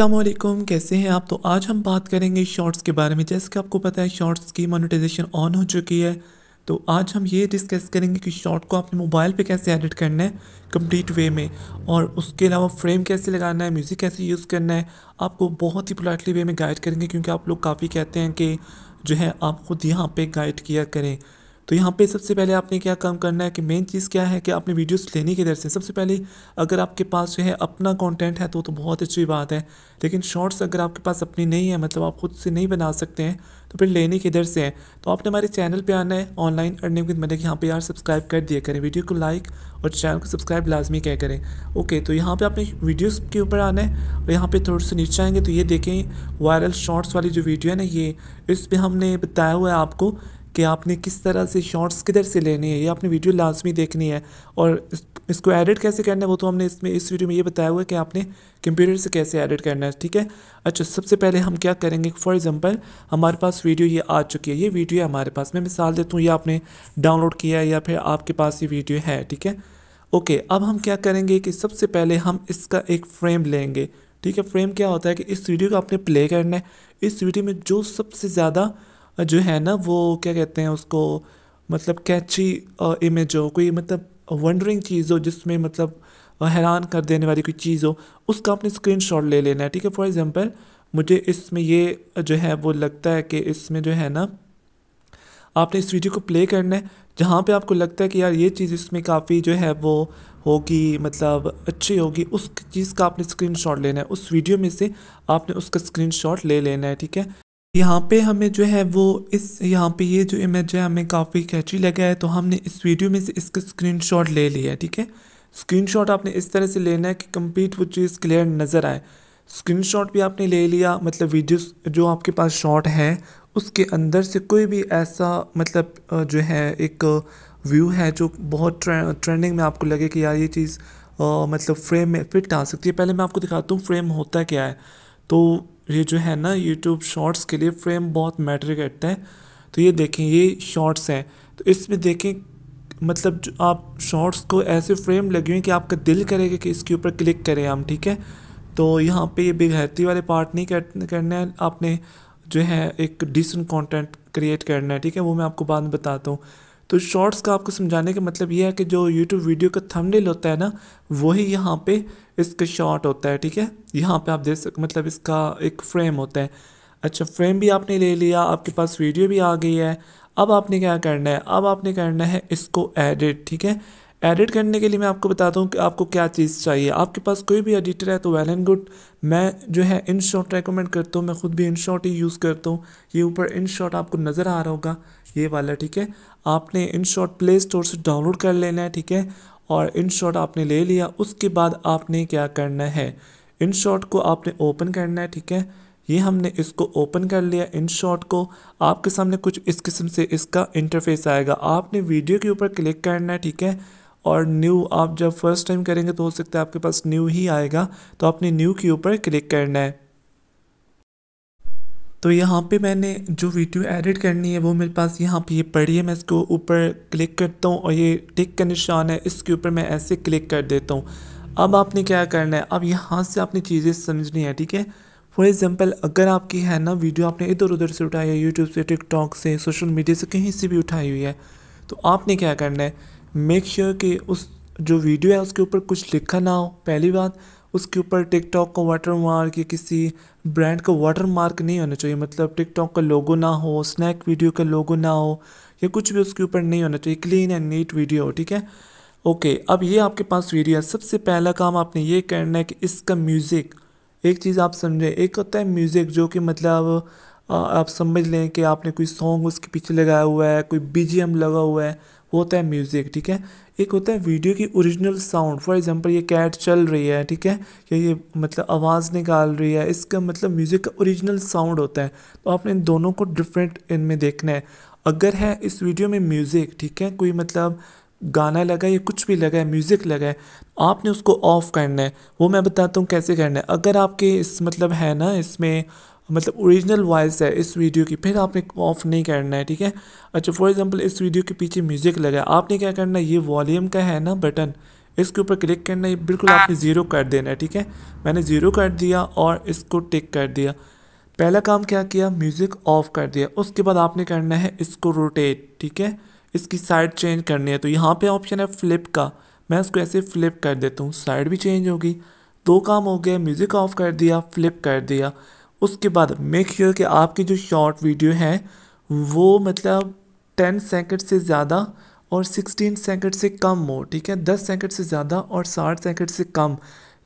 अल्लाम कैसे हैं आप तो आज हम बात करेंगे शॉर्ट्स के बारे में जैसे कि आपको पता है शॉर्ट्स की मोनेटाइजेशन ऑन हो चुकी है तो आज हम ये डिस्कस करेंगे कि शॉर्ट को अपने मोबाइल पे कैसे एडिट करना है कंप्लीट वे में और उसके अलावा फ्रेम कैसे लगाना है म्यूज़िक कैसे यूज़ करना है आपको बहुत ही पोलाइटली वे में गाइड करेंगे क्योंकि आप लोग काफ़ी कहते हैं कि जो है आप ख़ुद यहाँ पर गाइड किया करें तो यहाँ पे सबसे पहले आपने क्या काम करना है कि मेन चीज़ क्या है कि आपने वीडियोस लेने के इधर से सबसे पहले अगर आपके पास जो है अपना कंटेंट है तो तो बहुत अच्छी बात है लेकिन शॉर्ट्स अगर आपके पास अपनी नहीं है मतलब आप खुद से नहीं बना सकते हैं तो फिर लेने के इधर से है तो आपने हमारे चैनल पर आना है ऑनलाइन अर्निंग विद मैंने यहाँ पर यार सब्सक्राइब कर दिया करें वीडियो को लाइक और चैनल को सब्सक्राइब लाजमी क्या करें ओके तो यहाँ पर आपने वीडियोज़ के ऊपर आना है और यहाँ पर थोड़े से नीचे आएंगे तो ये देखें वायरल शॉर्ट्स वाली जो वीडियो है ना ये इस पर हमने बताया हुआ है आपको कि आपने किस तरह से शॉर्ट्स किधर से लेनी है ये आपने वीडियो लाजमी देखनी है और इस, इसको एडिट कैसे करना है वो तो हमने इसमें इस वीडियो में ये बताया हुआ है कि आपने कंप्यूटर से कैसे एडिट करना है ठीक है अच्छा सबसे पहले हम क्या करेंगे फॉर एग्ज़ाम्पल हमारे पास वीडियो ये आ चुकी है ये वीडियो है हमारे पास मैं मिसाल देता हूँ ये आपने डाउनलोड किया है या फिर आपके पास ये वीडियो है ठीक है ओके अब हम क्या करेंगे कि सबसे पहले हम इसका एक फ्रेम लेंगे ठीक है फ्रेम क्या होता है कि इस वीडियो को आपने प्ले करना है इस वीडियो में जो सबसे ज़्यादा जो है ना वो क्या कहते हैं उसको मतलब कैची इमेज हो कोई मतलब वंडरिंग चीज़ हो जिसमें मतलब हैरान कर देने वाली कोई चीज़ हो उसका आपने स्क्रीन शॉट ले लेना है ठीक है फॉर एग्ज़ाम्पल मुझे इसमें ये जो है वो लगता है कि इसमें जो है ना आपने इस वीडियो को प्ले करना है जहाँ पे आपको लगता है कि यार ये चीज़ इसमें काफ़ी जो है वो होगी मतलब अच्छी होगी उस चीज़ का आपने स्क्रीनशॉट लेना है उस वीडियो में से आपने उसका स्क्रीनशॉट ले लेना है ठीक है यहाँ पे हमें जो है वो इस यहाँ पे ये जो इमेज है हमें काफ़ी कैची लगा है तो हमने इस वीडियो में से इसका शॉट ले लिया है ठीक है शॉट आपने इस तरह से लेना है कि कम्प्लीट वो चीज़ क्लियर नज़र आए स्क्रीनशॉट भी आपने ले लिया मतलब वीडियो जो आपके पास शॉट है उसके अंदर से कोई भी ऐसा मतलब जो है एक व्यू है जो बहुत ट्रे, ट्रेंडिंग में आपको लगे कि यार ये चीज़ मतलब फ्रेम में फिट आ सकती है पहले मैं आपको दिखाता हूँ फ्रेम होता क्या है तो ये जो है ना यूट्यूब शॉर्ट्स के लिए फ्रेम बहुत मैटर करता है तो ये देखें ये शॉर्ट्स हैं तो इसमें देखें मतलब जो आप शॉर्ट्स को ऐसे फ्रेम लगे हुए कि आपका दिल करेगा कि इसके ऊपर क्लिक करें हम ठीक है तो यहाँ पे ये बेघरती वाले पार्ट नहीं कर, करना है आपने जो है एक डिसेंट कंटेंट क्रिएट करना है ठीक है वो मैं आपको बाद में बताता हूँ तो शॉर्ट्स का आपको समझाने का मतलब ये है कि जो यूट्यूब वीडियो का थंबनेल होता है ना वही यहाँ पे इसका शॉर्ट होता है ठीक है यहाँ पे आप देख सकते मतलब इसका एक फ्रेम होता है अच्छा फ्रेम भी आपने ले लिया आपके पास वीडियो भी आ गई है अब आपने क्या करना है अब आपने करना है इसको एडिट ठीक है एडिट करने के लिए मैं आपको बताता हूँ कि आपको क्या चीज़ चाहिए आपके पास कोई भी एडिटर है तो वेल एंड गुड मैं जो है इन शॉट रेकमेंड करता हूँ मैं ख़ुद भी इन शॉट ही यूज़ करता हूँ ये ऊपर इन शॉट आपको नज़र आ रहा होगा ये वाला ठीक है आपने इन शॉट प्ले स्टोर से डाउनलोड कर लेना है ठीक है और इन शॉट आपने ले लिया उसके बाद आपने क्या करना है इन शॉट को आपने ओपन करना है ठीक है ये हमने इसको ओपन कर लिया इन शॉट को आपके सामने कुछ इस किस्म से इसका इंटरफेस आएगा आपने वीडियो के ऊपर क्लिक करना है ठीक है और न्यू आप जब फर्स्ट टाइम करेंगे तो हो सकता है आपके पास न्यू ही आएगा तो आपने न्यू के ऊपर क्लिक करना है तो यहाँ पे मैंने जो वीडियो एडिट करनी है वो मेरे पास यहाँ पे ये पड़ी है मैं इसको ऊपर क्लिक करता हूँ और ये टिक का निशान है इसके ऊपर मैं ऐसे क्लिक कर देता हूँ अब आपने क्या करना है अब यहाँ से आपने चीज़ें समझनी है ठीक है फॉर एग्ज़ाम्पल अगर आपकी है ना वीडियो आपने इधर उधर से उठाई है यूट्यूब से टिकटॉक से सोशल मीडिया से कहीं से भी उठाई हुई है तो आपने क्या करना है मेक श्योर sure कि उस जो वीडियो है उसके ऊपर कुछ लिखा ना हो पहली बात उसके ऊपर टिकटॉक का वाटर मार्क या किसी ब्रांड का वाटर मार्क नहीं होना चाहिए मतलब टिकटॉक का लोगो ना हो स्नैक वीडियो का लोगो ना हो या कुछ भी उसके ऊपर नहीं होना चाहिए क्लीन एंड नीट वीडियो हो ठीक है ओके अब ये आपके पास वीडियो है सबसे पहला काम आपने ये करना है कि इसका म्यूज़िक एक चीज़ आप समझें एक होता है म्यूज़िक जो कि मतलब आप समझ लें कि आपने कोई सॉन्ग उसके पीछे लगाया हुआ है कोई बीजीएम लगा हुआ है वो होता है म्यूज़िक ठीक है एक होता है वीडियो की ओरिजिनल साउंड फॉर एग्जांपल ये कैट चल रही है ठीक है या ये मतलब आवाज़ निकाल रही है इसका मतलब म्यूज़िक का ओरिजिनल साउंड होता है तो आपने इन दोनों को डिफरेंट इनमें देखना है अगर है इस वीडियो में म्यूज़िक ठीक है कोई मतलब गाना लगा या कुछ भी लगा है म्यूज़िक लगा है आपने उसको ऑफ़ करना है वो मैं बताता हूँ कैसे करना है अगर आपके इस मतलब है ना इसमें मतलब ओरिजिनल वॉइस है इस वीडियो की फिर आपने ऑफ नहीं करना है ठीक है अच्छा फॉर एग्जांपल इस वीडियो के पीछे म्यूज़िक लगा है आपने क्या करना है ये वॉल्यूम का है ना बटन इसके ऊपर क्लिक करना है बिल्कुल आपने ज़ीरो कर देना है ठीक है मैंने ज़ीरो कर दिया और इसको टिक कर दिया पहला काम क्या किया म्यूज़िक ऑफ कर दिया उसके बाद आपने करना है इसको रोटेट ठीक है इसकी साइड चेंज करनी है तो यहाँ पर ऑप्शन है फ्लिप का मैं इसको ऐसे फ्लिप कर देता हूँ साइड भी चेंज होगी दो काम हो गया म्यूज़िक ऑफ कर दिया फ्लिप कर दिया उसके बाद मेक श्योर sure कि आपकी जो शॉर्ट वीडियो है वो मतलब टेन सेकंड से ज़्यादा और सिक्सटीन सेकंड से कम हो ठीक है दस सेकंड से ज़्यादा और साठ सेकंड से कम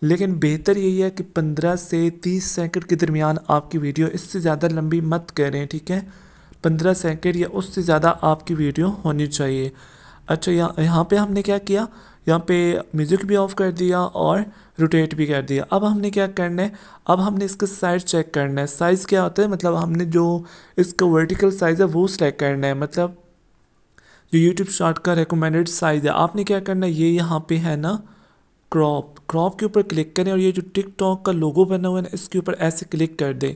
लेकिन बेहतर यही है कि पंद्रह से तीस सेकंड के दरमियान आपकी वीडियो इससे ज़्यादा लंबी मत करें ठीक है पंद्रह सेकंड या उससे ज़्यादा आपकी वीडियो होनी चाहिए अच्छा यहाँ यहाँ पर हमने क्या किया यहाँ पे म्यूज़िक भी ऑफ कर दिया और रोटेट भी कर दिया अब हमने क्या करना है अब हमने इसका साइज़ चेक करना है साइज़ क्या होता है मतलब हमने जो इसका वर्टिकल साइज़ है वो सेलेक्ट करना है मतलब जो यूट्यूब शॉर्ट का रिकमेंडेड साइज़ है आपने क्या करना है ये यहाँ पे है ना क्रॉप क्रॉप के ऊपर क्लिक करें और ये जो टिकटॉक का लोगो बना हुआ है ना इसके ऊपर ऐसे क्लिक कर दें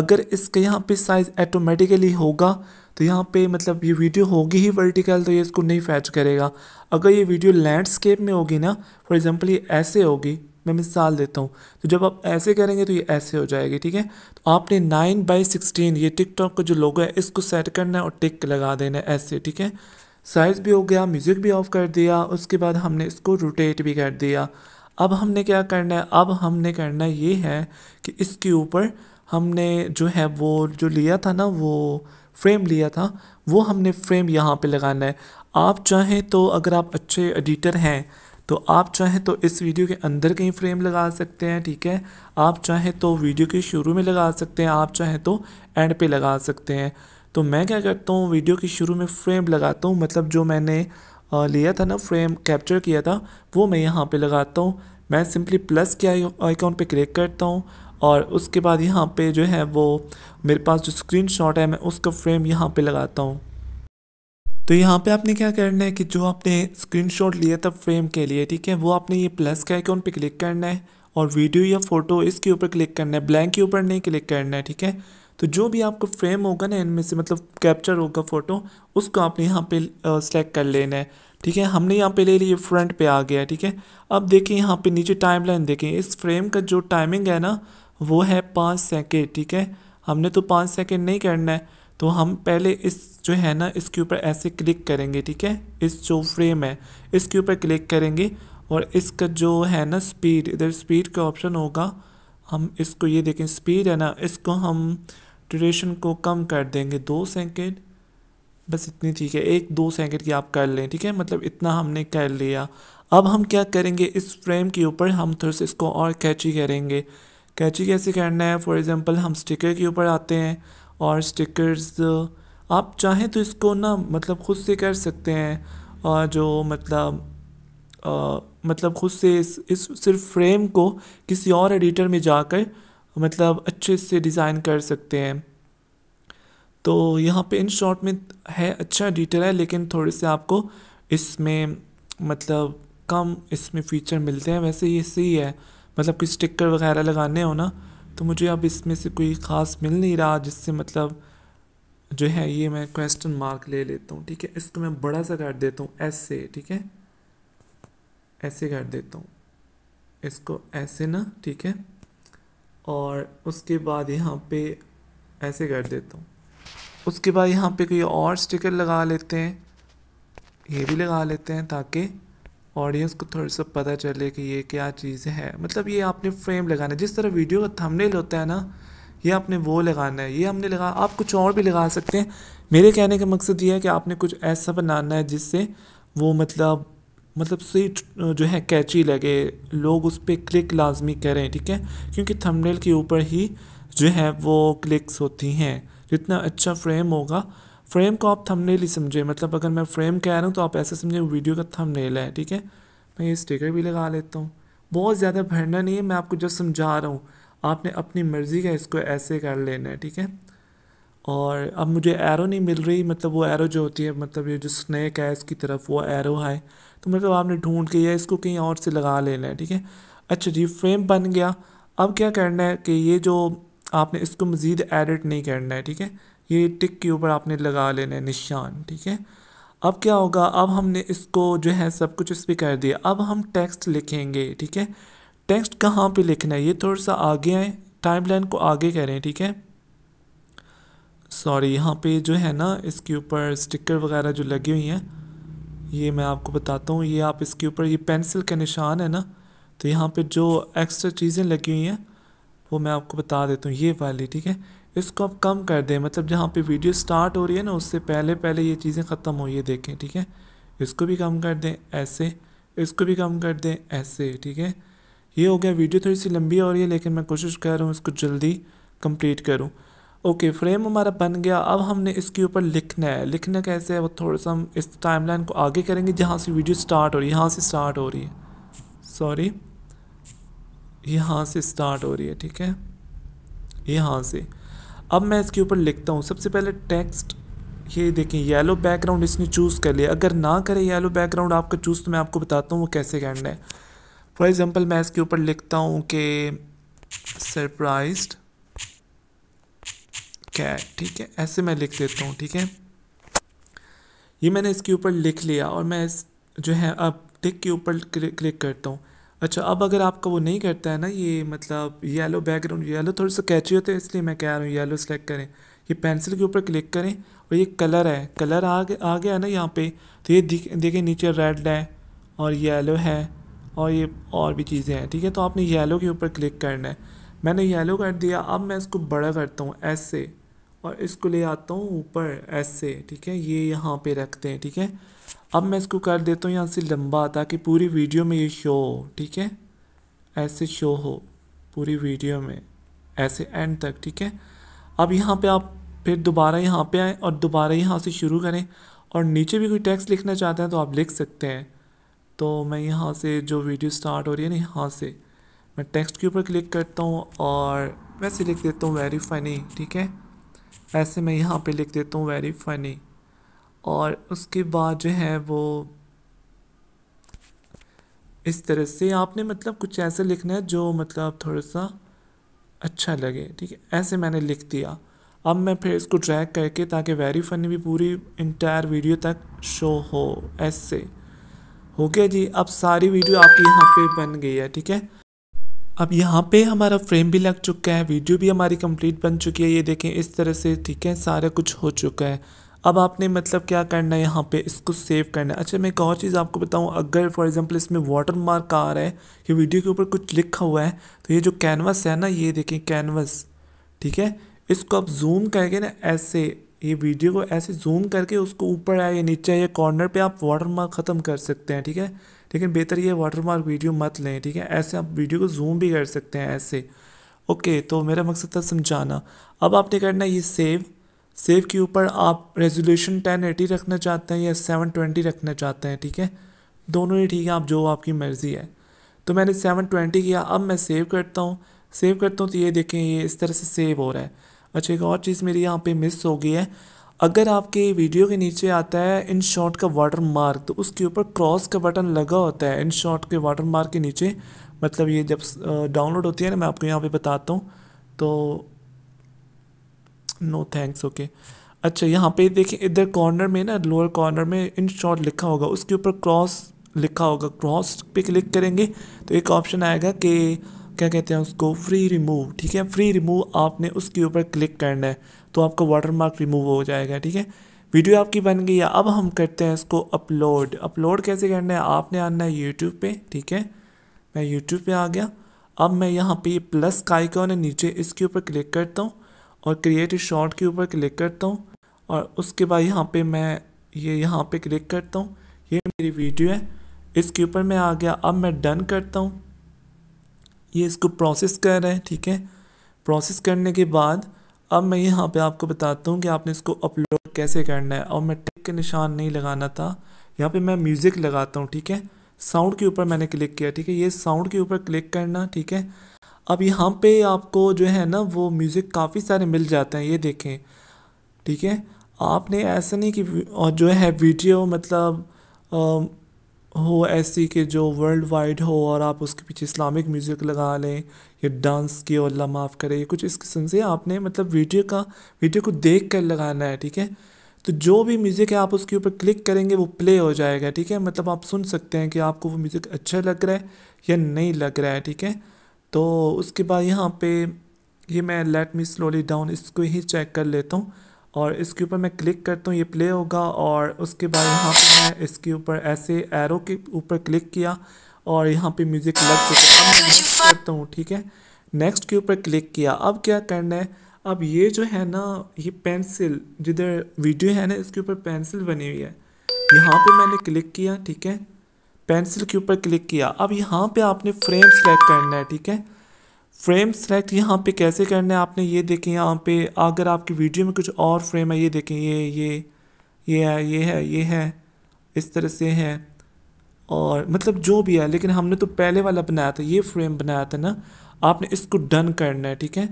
अगर इसके यहाँ पे साइज़ ऐटोमेटिकली होगा तो यहाँ पे मतलब ये वीडियो होगी ही वर्टिकल तो ये इसको नहीं फैच करेगा अगर ये वीडियो लैंडस्केप में होगी ना फॉर एग्जांपल ये ऐसे होगी मैं मिसाल देता हूँ तो जब आप ऐसे करेंगे तो ये ऐसे हो जाएगी ठीक है तो आपने नाइन बाई सिक्सटीन ये टिकटॉक का जो लोगो है इसको सेट करना है और टिक लगा देना है ऐसे ठीक है साइज़ भी हो गया म्यूज़िक भी ऑफ कर दिया उसके बाद हमने इसको रोटेट भी कर दिया अब हमने क्या करना है अब हमने करना ये है कि इसके ऊपर हमने जो है वो जो लिया था ना वो फ्रेम लिया था वो हमने फ्रेम यहाँ पे लगाना है आप चाहें तो अगर आप अच्छे एडिटर हैं तो आप चाहें तो इस वीडियो के अंदर कहीं फ्रेम लगा सकते हैं ठीक है आप चाहें तो वीडियो के शुरू में लगा सकते हैं आप चाहें तो एंड पे लगा सकते हैं तो मैं क्या करता हूँ वीडियो के शुरू में फ्रेम लगाता हूँ मतलब जो मैंने लिया था ना फ्रेम कैप्चर किया था वो मैं यहाँ पर लगाता हूँ मैं सिंपली प्लस के आइकॉन पर क्लिक करता हूँ और उसके बाद यहाँ पे जो है वो मेरे पास जो स्क्रीन शॉट है मैं उसका फ्रेम यहाँ पे लगाता हूँ तो यहाँ पे आपने क्या करना है कि जो आपने स्क्रीन शॉट लिया था फ्रेम के लिए ठीक है वो आपने ये प्लस का उन पर क्लिक करना है और वीडियो या फ़ोटो इसके ऊपर क्लिक करना है ब्लैंक के ऊपर नहीं क्लिक करना है ठीक है तो जो भी आपको फ्रेम होगा ना इनमें से मतलब कैप्चर होगा फ़ोटो उसको आपने यहाँ पे सेलेक्ट कर लेना है ठीक है हमने यहाँ पे ले लिया फ्रंट पे आ गया ठीक है अब देखिए यहाँ पे नीचे टाइम लाइन देखें इस फ्रेम का जो टाइमिंग है ना वो है पाँच सेकेंड ठीक है हमने तो पाँच सेकेंड नहीं करना है तो हम पहले इस जो है ना इसके ऊपर ऐसे क्लिक करेंगे ठीक है इस जो फ्रेम है इसके ऊपर क्लिक करेंगे और इसका जो है ना स्पीड इधर स्पीड का ऑप्शन होगा हम इसको ये देखें स्पीड है ना इसको हम ड्यूरेशन को कम कर देंगे दो सेकेंड बस इतनी ठीक है एक दो सेकेंड की आप कर लें ठीक है मतलब इतना हमने कर लिया अब हम क्या करेंगे इस फ्रेम के ऊपर हम थोड़े से इसको और कैची करेंगे कैची कैसे करना है फॉर एग्ज़ाम्पल हम स्टिकर के ऊपर आते हैं और स्टिकर्स आप चाहें तो इसको ना मतलब ख़ुद से कर सकते हैं और जो मतलब आ, मतलब ख़ुद से इस, इस सिर्फ फ्रेम को किसी और एडिटर में जाकर मतलब अच्छे से डिज़ाइन कर सकते हैं तो यहाँ पे इन शॉर्ट में है अच्छा एडिटर है लेकिन थोड़े से आपको इसमें मतलब कम इसमें फ़ीचर मिलते हैं वैसे ये सही है मतलब कोई स्टिकर वगैरह लगाने हो ना तो मुझे अब इसमें से कोई ख़ास मिल नहीं रहा जिससे मतलब जो है ये मैं क्वेश्चन मार्क ले लेता हूँ ठीक है इसको मैं बड़ा सा कर देता हूँ ऐसे ठीक है ऐसे कर देता हूँ इसको ऐसे ना ठीक है और उसके बाद यहाँ पे ऐसे कर देता हूँ उसके बाद यहाँ पे कोई और स्टिकर लगा लेते हैं ये भी लगा लेते हैं ताकि ऑडियंस को थोड़ा सा पता चले कि ये क्या चीज़ है मतलब ये आपने फ्रेम लगाना है जिस तरह वीडियो का थंबनेल होता है ना ये आपने वो लगाना है ये हमने लगा आप कुछ और भी लगा सकते हैं मेरे कहने का मकसद ये है कि आपने कुछ ऐसा बनाना है जिससे वो मतलब मतलब सही जो है कैची लगे लोग उस पर क्लिक लाजमी करें ठीक है क्योंकि थंबनेल के ऊपर ही जो है वो क्लिक्स होती हैं जितना अच्छा फ्रेम होगा फ्रेम को आप थंबनेल ही समझे मतलब अगर मैं फ्रेम कह रहा हूँ तो आप ऐसे समझे वीडियो का थंबनेल है ठीक है मैं ये स्टिकर भी लगा लेता हूँ बहुत ज़्यादा भरना नहीं है मैं आपको जस्ट समझा रहा हूँ आपने अपनी मर्ज़ी का इसको ऐसे कर लेना है ठीक है और अब मुझे एरो नहीं मिल रही मतलब वो एरो जो होती है मतलब ये जो स्नैक है इसकी तरफ वो एरो है तो मतलब आपने ढूंढ के या इसको कहीं और से लगा लेना है ठीक है अच्छा जी फ्रेम बन गया अब क्या करना है कि ये जो आपने इसको मज़ीद एडिट नहीं करना है ठीक है ये टिक के ऊपर आपने लगा लेने निशान ठीक है अब क्या होगा अब हमने इसको जो है सब कुछ इस पर कर दिया अब हम टेक्स्ट लिखेंगे ठीक है टेक्स्ट कहाँ पे लिखना है ये थोड़ा सा आगे आए टाइम लाइन को आगे करें ठीक है सॉरी यहाँ पे जो है ना इसके ऊपर स्टिकर वगैरह जो लगी हुई हैं ये मैं आपको बताता हूँ ये आप इसके ऊपर ये पेंसिल का निशान है ना तो यहाँ पर जो एक्स्ट्रा चीज़ें लगी हुई हैं वो मैं आपको बता देता हूँ ये वाली ठीक है इसको आप कम कर दें मतलब जहाँ पे वीडियो स्टार्ट हो रही है ना उससे पहले पहले ये चीज़ें ख़त्म हो ये देखें ठीक है इसको भी कम कर दें ऐसे इसको भी कम कर दें ऐसे ठीक है ये हो गया वीडियो थोड़ी सी लंबी हो रही है लेकिन मैं कोशिश कर रहा हूँ इसको जल्दी कंप्लीट करूँ ओके फ्रेम हमारा बन गया अब हमने इसके ऊपर लिखना है लिखना कैसे है वो थोड़ा सा हम इस टाइम को आगे करेंगे जहाँ से वीडियो स्टार्ट हो रही है यहाँ से स्टार्ट हो रही है सॉरी यहाँ से स्टार्ट हो रही है ठीक है यहाँ से अब मैं इसके ऊपर लिखता हूँ सबसे पहले टेक्स्ट ये देखें येलो बैकग्राउंड इसने चूज़ कर लिया अगर ना करें येलो बैकग्राउंड आपका चूज़ तो मैं आपको बताता हूँ वो कैसे करना है फॉर एग्ज़ाम्पल मैं इसके ऊपर लिखता हूँ कि सरप्राइज कैट ठीक है ऐसे मैं लिख देता हूँ ठीक है ये मैंने इसके ऊपर लिख लिया और मैं इस जो है अब टिक के ऊपर क्लिक करता हूँ अच्छा अब अगर आपका वो नहीं करता है ना ये मतलब येलो बैकग्राउंड येलो थोड़ा सा कैची होता है इसलिए मैं कह रहा हूँ येलो सेलेक्ट करें ये पेंसिल के ऊपर क्लिक करें और ये कलर है कलर आ गया आ गया ना यहाँ पे तो ये देखें नीचे रेड है और येलो है और ये और भी चीज़ें हैं ठीक है तो आपने येलो के ऊपर क्लिक करना है मैंने येलो कर दिया अब मैं इसको बड़ा करता हूँ ऐसे और इसको ले आता हूँ ऊपर ऐसे ठीक है ये यहाँ पे रखते हैं ठीक है अब मैं इसको कर देता हूँ यहाँ से लंबा ताकि पूरी वीडियो में ये शो हो ठीक है ऐसे शो हो पूरी वीडियो में ऐसे एंड तक ठीक है अब यहाँ पे आप फिर दोबारा यहाँ पे आएँ और दोबारा यहाँ से शुरू करें और नीचे भी कोई टेक्स्ट लिखना चाहते हैं तो आप लिख सकते हैं तो मैं यहाँ से जो वीडियो स्टार्ट हो रही है ना यहाँ से मैं टेक्स्ट के ऊपर क्लिक करता हूँ और वैसे लिख देता हूँ वेरी फ़नी ठीक है ऐसे मैं यहाँ पे लिख देता हूँ वेरी फ़नी और उसके बाद जो है वो इस तरह से आपने मतलब कुछ ऐसे लिखना है जो मतलब थोड़ा सा अच्छा लगे ठीक है ऐसे मैंने लिख दिया अब मैं फिर इसको ड्रैग करके ताकि वेरी फनी भी पूरी इंटायर वीडियो तक शो हो ऐसे हो गया जी अब सारी वीडियो आपकी यहाँ पे बन गई है ठीक है अब यहाँ पे हमारा फ्रेम भी लग चुका है वीडियो भी हमारी कंप्लीट बन चुकी है ये देखें इस तरह से ठीक है सारा कुछ हो चुका है अब आपने मतलब क्या करना है यहाँ पे इसको सेव करना है अच्छा मैं एक और चीज़ आपको बताऊँ अगर फॉर एग्जांपल इसमें वाटर मार्क आ रहा है कि वीडियो के ऊपर कुछ लिखा हुआ है तो ये जो कैनवस है ना ये देखें कैनवस ठीक है इसको आप जूम करके ना ऐसे ये वीडियो को ऐसे जूम करके उसको ऊपर या नीचे या कॉर्नर पर आप वाटर मार्क ख़त्म कर सकते हैं ठीक है लेकिन बेहतर ये वाटर मार्क वीडियो मत लें ठीक है ऐसे आप वीडियो को जूम भी कर सकते हैं ऐसे ओके तो मेरा मकसद था समझाना अब आपने करना ये सेव सेव के ऊपर आप रेजोल्यूशन एटी रखना चाहते हैं या सेवन ट्वेंटी रखना चाहते हैं ठीक है दोनों ही ठीक है आप जो आपकी मर्ज़ी है तो मैंने सेवन ट्वेंटी किया अब मैं सेव करता हूँ सेव करता हूँ तो ये देखें ये इस तरह से सेव हो रहा है अच्छा एक और चीज़ मेरी यहाँ पे मिस हो गई है अगर आपके वीडियो के नीचे आता है इन शॉट का वाटर मार्क तो उसके ऊपर क्रॉस का बटन लगा होता है इन शॉट के वाटर मार्क के नीचे मतलब ये जब डाउनलोड होती है ना मैं आपको यहाँ पे बताता हूँ तो नो थैंक्स ओके अच्छा यहाँ पे देखिए इधर कॉर्नर में ना लोअर कॉर्नर में इन शॉर्ट लिखा होगा उसके ऊपर क्रॉस लिखा होगा क्रॉस पे क्लिक करेंगे तो एक ऑप्शन आएगा कि क्या कहते हैं उसको फ्री रिमूव ठीक है फ्री रिमूव आपने उसके ऊपर क्लिक करना है तो आपका वाटर मार्क रिमूव हो जाएगा ठीक है वीडियो आपकी बन गई है अब हम करते हैं इसको अपलोड अपलोड कैसे करना है आपने आना है यूट्यूब पे ठीक है मैं यूट्यूब पे आ गया अब मैं यहाँ पे ये प्लस का आइकॉन है नीचे इसके ऊपर क्लिक करता हूँ और क्रिएट शॉर्ट के ऊपर क्लिक करता हूँ और उसके बाद यहाँ पे मैं ये यहाँ पे क्लिक करता हूँ ये मेरी वीडियो है इसके ऊपर मैं आ गया अब मैं डन करता हूँ ये इसको प्रोसेस कर रहा है ठीक है प्रोसेस करने के बाद अब मैं यहाँ पे आपको बताता हूँ कि आपने इसको अपलोड कैसे करना है और मैं टिक के निशान नहीं लगाना था यहाँ पे मैं म्यूज़िक लगाता हूँ ठीक है साउंड के ऊपर मैंने क्लिक किया ठीक है ये साउंड के ऊपर क्लिक करना ठीक है अब यहाँ पे आपको जो है ना वो म्यूज़िक काफ़ी सारे मिल जाते हैं ये देखें ठीक है आपने ऐसा नहीं कि और जो है वीडियो मतलब आ, हो ऐसी कि जो वर्ल्ड वाइड हो और आप उसके पीछे इस्लामिक म्यूज़िक लगा लें या डांस की और माफ़ करें ये कुछ इस किस्म से आपने मतलब वीडियो का वीडियो को देख कर लगाना है ठीक है तो जो भी म्यूज़िक है आप उसके ऊपर क्लिक करेंगे वो प्ले हो जाएगा ठीक है मतलब आप सुन सकते हैं कि आपको वो म्यूज़िक अच्छा लग रहा है या नहीं लग रहा है ठीक है तो उसके बाद यहाँ पे ये मैं लेट मी स्लोली डाउन इसको ही चेक कर लेता हूँ और इसके ऊपर मैं क्लिक करता हूँ ये प्ले होगा और उसके बाद यहाँ पे मैं इसके ऊपर ऐसे एरो के ऊपर क्लिक किया और यहाँ पे म्यूज़िक लग चुका अब मैं करता हूँ ठीक है नेक्स्ट के ऊपर क्लिक किया अब क्या करना है अब ये जो है ना ये पेंसिल जिधर वीडियो है ना इसके ऊपर पेंसिल बनी हुई है यहाँ पर मैंने क्लिक किया ठीक है पेंसिल के ऊपर क्लिक किया अब यहाँ पे आपने फ्रेम सेलेक्ट करना है ठीक है फ्रेम सेलेक्ट यहाँ पे कैसे करना है आपने ये देखें यहाँ पे अगर आपकी वीडियो में कुछ और फ्रेम है ये देखें ये ये ये है ये है ये है इस तरह से है और मतलब जो भी है लेकिन हमने तो पहले वाला बनाया था ये फ्रेम बनाया था ना आपने इसको डन करना है ठीक है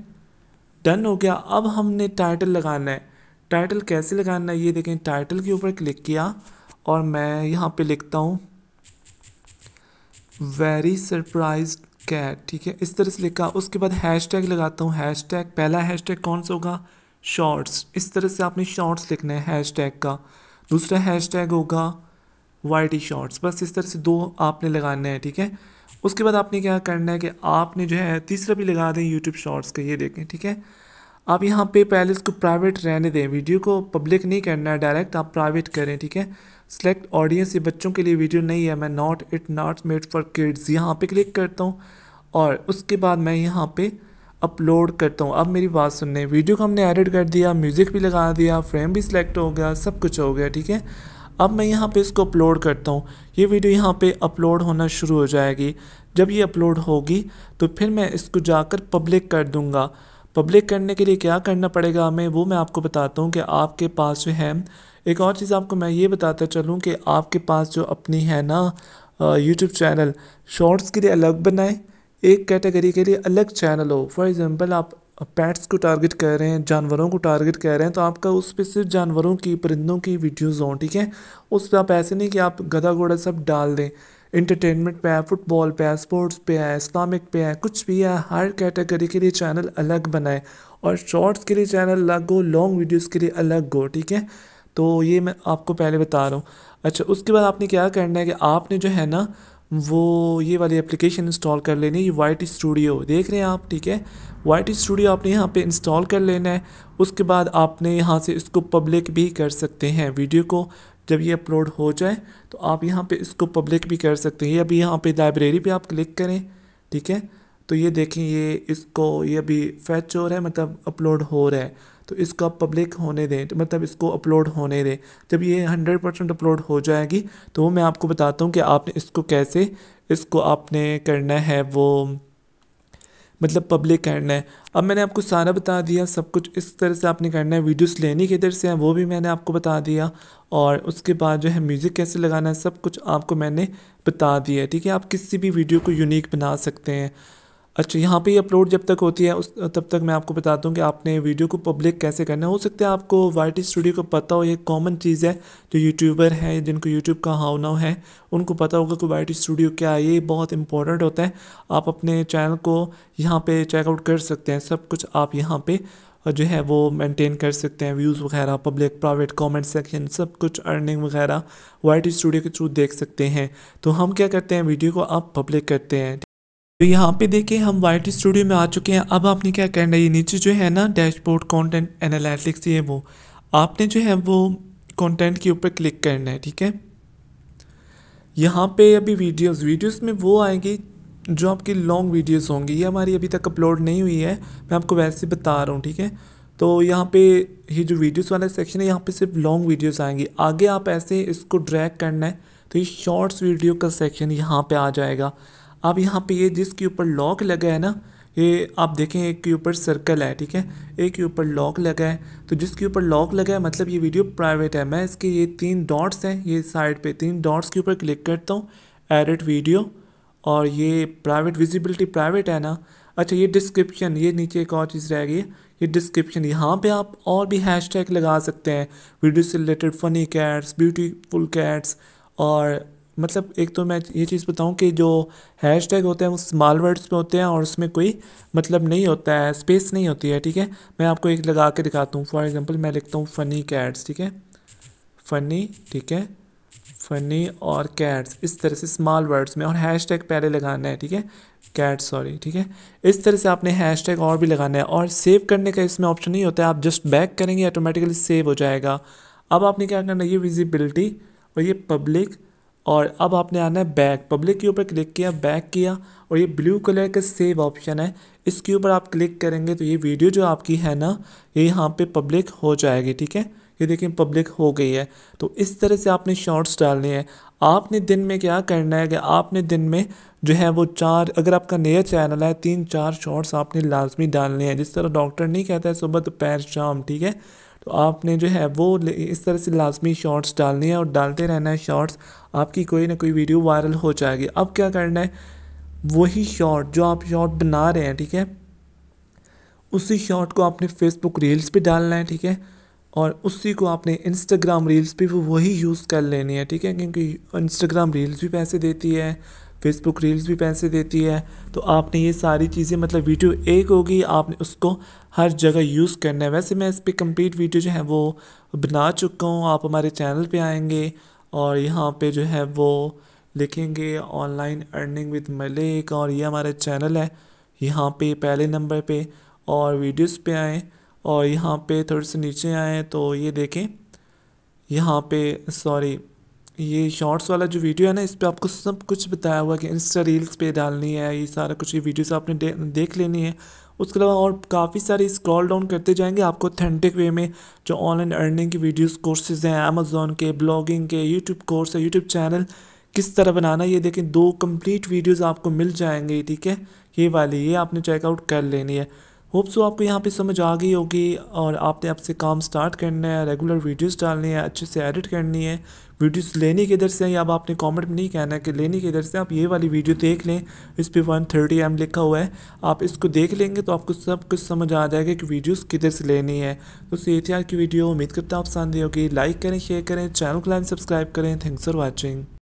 डन हो गया अब हमने टाइटल लगाना है टाइटल कैसे लगाना है ये देखें टाइटल के ऊपर क्लिक किया और मैं यहाँ पे लिखता हूँ वेरी सरप्राइज कैट ठीक है इस तरह से लिखा उसके बाद हैश टैग लगाता हूँ हैश टैग पहला हैश टैग कौन सा होगा शॉर्ट्स इस तरह से आपने शॉर्ट्स लिखना है हैश टैग का दूसरा हैश टैग होगा वाई शॉर्ट्स बस इस तरह से दो आपने लगाना है ठीक है उसके बाद आपने क्या करना है कि आपने जो है तीसरा भी लगा दें यूट्यूब शॉर्ट्स का ये देखें ठीक है आप यहाँ पे पहले इसको प्राइवेट रहने दें वीडियो को पब्लिक नहीं करना है डायरेक्ट आप प्राइवेट करें ठीक है सेलेक्ट ऑडियंस ये बच्चों के लिए वीडियो नहीं है मैं not it not made for kids यहाँ पे क्लिक करता हूँ और उसके बाद मैं यहाँ पे अपलोड करता हूँ अब मेरी बात सुनने वीडियो को हमने एडिट कर दिया म्यूज़िक भी लगा दिया फ्रेम भी सिलेक्ट हो गया सब कुछ हो गया ठीक है अब मैं यहाँ पे इसको अपलोड करता हूँ ये वीडियो यहाँ पे अपलोड होना शुरू हो जाएगी जब ये अपलोड होगी तो फिर मैं इसको जाकर पब्लिक कर दूँगा पब्लिक करने के लिए क्या करना पड़ेगा हमें वो मैं आपको बताता हूँ कि आपके पास जो है एक और चीज़ आपको मैं ये बताता चलूँ कि आपके पास जो अपनी है ना यूट्यूब चैनल शॉर्ट्स के लिए अलग बनाएं एक कैटेगरी के लिए अलग चैनल हो फॉर एग्ज़ाम्पल आप पैट्स को टारगेट कर रहे हैं जानवरों को टारगेट कर रहे हैं तो आपका उस पर सिर्फ जानवरों की परिंदों की वीडियोज़ हों ठीक है उस पर आप ऐसे नहीं कि आप गधा घोड़ा सब डाल दें इंटरटेनमेंट पे है फुटबॉल पे है स्पोर्ट्स पे है इस्लामिक पे है कुछ भी है हर कैटेगरी के लिए चैनल अलग बनाए और शॉर्ट्स के लिए चैनल अलग हो लॉन्ग वीडियोज़ के लिए अलग हो ठीक है तो ये मैं आपको पहले बता रहा हूँ अच्छा उसके बाद आपने क्या करना है कि आपने जो है ना वो ये वाली एप्लीकेशन इंस्टॉल कर लेनी है ये वाइट स्टूडियो देख रहे हैं आप ठीक है वाइट स्टूडियो आपने यहाँ पे इंस्टॉल कर लेना है उसके बाद आपने यहाँ से इसको पब्लिक भी कर सकते हैं वीडियो को जब ये अपलोड हो जाए तो आप यहाँ पे इसको पब्लिक भी कर सकते हैं ये अभी यहाँ पे लाइब्रेरी पे आप क्लिक करें ठीक है तो ये देखें ये इसको ये अभी फैच हो रहा है मतलब अपलोड हो रहा है तो इसको आप पब्लिक होने दें तो मतलब इसको अपलोड होने दें जब ये हंड्रेड परसेंट अपलोड हो जाएगी तो वो मैं आपको बताता हूँ कि आपने इसको कैसे इसको आपने करना है वो मतलब पब्लिक करना है अब मैंने आपको सारा बता दिया सब कुछ इस तरह से आपने करना है वीडियोस लेने किधर से हैं वो भी मैंने आपको बता दिया और उसके बाद जो है म्यूज़िक कैसे लगाना है सब कुछ आपको मैंने बता दिया ठीक है आप किसी भी वीडियो को यूनिक बना सकते हैं अच्छा यहाँ पे अपलोड जब तक होती है उस तब तक मैं आपको बताता हूँ कि आपने वीडियो को पब्लिक कैसे करना है हो सकता है आपको वाइट स्टूडियो को पता हो ये कॉमन चीज़ है जो यूट्यूबर है जिनको यूट्यूब का हाव नाव है उनको पता होगा कि वाइट स्टूडियो क्या है ये बहुत इंपॉर्टेंट होता है आप अपने चैनल को यहाँ पर चेकआउट कर सकते हैं सब कुछ आप यहाँ पर जो है वो मेंटेन कर सकते हैं व्यूज़ वगैरह पब्लिक प्राइवेट कमेंट सेक्शन सब कुछ अर्निंग वगैरह वाइट स्टूडियो के थ्रू देख सकते हैं तो हम क्या करते हैं वीडियो को आप पब्लिक करते हैं तो यहाँ पे देखें हम वाइट स्टूडियो में आ चुके हैं अब आपने क्या करना है ये नीचे जो है ना डैशबोर्ड कंटेंट एनालिटिक्स ये वो आपने जो है वो कंटेंट के ऊपर क्लिक करना है ठीक है यहाँ पे अभी वीडियोस वीडियोस में वो आएंगी जो आपकी लॉन्ग वीडियोस होंगी ये हमारी अभी तक अपलोड नहीं हुई है मैं आपको वैसे बता रहा हूँ ठीक है तो यहाँ पर ये जो वीडियोज़ वाला सेक्शन है यहाँ पर सिर्फ लॉन्ग वीडियोज़ आएंगी आगे आप ऐसे इसको ड्रैक करना है तो ये शॉर्ट्स वीडियो का सेक्शन यहाँ पर आ जाएगा अब यहाँ पे ये जिसके ऊपर लॉक लगा है ना ये आप देखें एक के ऊपर सर्कल है ठीक है एक के ऊपर लॉक लगा है तो जिसके ऊपर लॉक लगा है मतलब ये वीडियो प्राइवेट है मैं इसके ये तीन डॉट्स हैं ये साइड पे तीन डॉट्स के ऊपर क्लिक करता हूँ एडिट वीडियो और ये प्राइवेट विजिबिलिटी प्राइवेट है ना अच्छा ये डिस्क्रिप्शन ये नीचे एक और चीज़ रह गई ये डिस्क्रिप्शन यहाँ पे आप और भी हैशटैग लगा सकते हैं वीडियो से related funny cats beautiful cats और मतलब एक तो मैं ये चीज़ बताऊं कि जो हैश टैग होते हैं वो स्मॉल वर्ड्स में होते हैं और उसमें कोई मतलब नहीं होता है स्पेस नहीं होती है ठीक है मैं आपको एक लगा के दिखाता हूँ फॉर एग्ज़ाम्पल मैं लिखता हूँ फ़नी कैट्स ठीक है फ़नी ठीक है फ़नी और कैट्स इस तरह से स्मॉल वर्ड्स में और हैश टैग पहले लगाना है ठीक है कैट सॉरी ठीक है इस तरह से आपने हैश टैग और भी लगाना है और सेव करने का इसमें ऑप्शन नहीं होता है आप जस्ट बैक करेंगे ऑटोमेटिकली सेव हो जाएगा अब आपने क्या करना है ये विजिबिलिटी और ये पब्लिक और अब आपने आना है बैक पब्लिक के ऊपर क्लिक किया बैक किया और ये ब्लू कलर का सेव ऑप्शन है इसके ऊपर आप क्लिक करेंगे तो ये वीडियो जो आपकी है ना ये यहाँ पे पब्लिक हो जाएगी ठीक है ये देखिए पब्लिक हो गई है तो इस तरह से आपने शॉर्ट्स डालने हैं आपने दिन में क्या करना है कि आपने दिन में जो है वो चार अगर आपका नया चैनल है तीन चार शॉर्ट्स आपने लाजमी डालने हैं जिस तरह डॉक्टर नहीं कहता है सुबह दोपहर शाम ठीक है तो आपने जो है वो इस तरह से लाजमी शॉर्ट्स डालने हैं और डालते रहना है शॉर्ट्स आपकी कोई ना कोई वीडियो वायरल हो जाएगी अब क्या करना है वही शॉट जो आप शॉट बना रहे हैं ठीक है उसी शॉट को आपने फेसबुक रील्स पे डालना है ठीक है और उसी को आपने इंस्टाग्राम रील्स पे वो वही यूज़ कर लेनी है ठीक है क्योंकि इंस्टाग्राम रील्स भी पैसे देती है फेसबुक रील्स भी पैसे देती है तो आपने ये सारी चीज़ें मतलब वीडियो एक होगी आपने उसको हर जगह यूज़ करना है वैसे मैं इस पर कम्प्लीट वीडियो जो है वो बना चुका हूँ आप हमारे चैनल पर आएँगे और यहाँ पे जो है वो लिखेंगे ऑनलाइन अर्निंग विद मलिक और ये हमारा चैनल है यहाँ पे पहले नंबर पे और वीडियोस पे आए और यहाँ पे थोड़े से नीचे आए तो ये देखें यहाँ पे सॉरी ये शॉर्ट्स वाला जो वीडियो है ना इस पर आपको सब कुछ बताया हुआ कि इंस्टा रील्स पे डालनी है ये सारा कुछ ये वीडियोस आपने दे, देख लेनी है उसके अलावा और काफ़ी सारे स्क्रॉल डाउन करते जाएंगे आपको अथेंटिक वे में जो ऑनलाइन अर्निंग की वीडियोस कोर्सेज हैं अमेजोन के ब्लॉगिंग के यूट्यूब कोर्स है यूट्यूब चैनल किस तरह बनाना ये देखें दो कंप्लीट वीडियोस आपको मिल जाएंगे ठीक है ये वाली ये आपने चेकआउट कर लेनी है होप सो आपको यहाँ पर समझ आ गई होगी और आपने आपसे काम स्टार्ट करना है रेगुलर वीडियोज़ डालनी है अच्छे से एडिट करनी है वीडियोस तो लेने के इधर से हैं अब आपने कमेंट में नहीं कहना है कि लेने के इधर से आप ये वाली वीडियो देख लें इस पर वन थर्टी एम लिखा हुआ है आप इसको देख लेंगे तो आपको सब कुछ समझ आ जाएगा कि वीडियोस किधर से लेनी है तो ये थी आज की वीडियो उम्मीद करता हूँ आप पसंद होगी लाइक करें शेयर करें चैनल को लाइन सब्सक्राइब करें थैंक्स फॉर वॉचिंग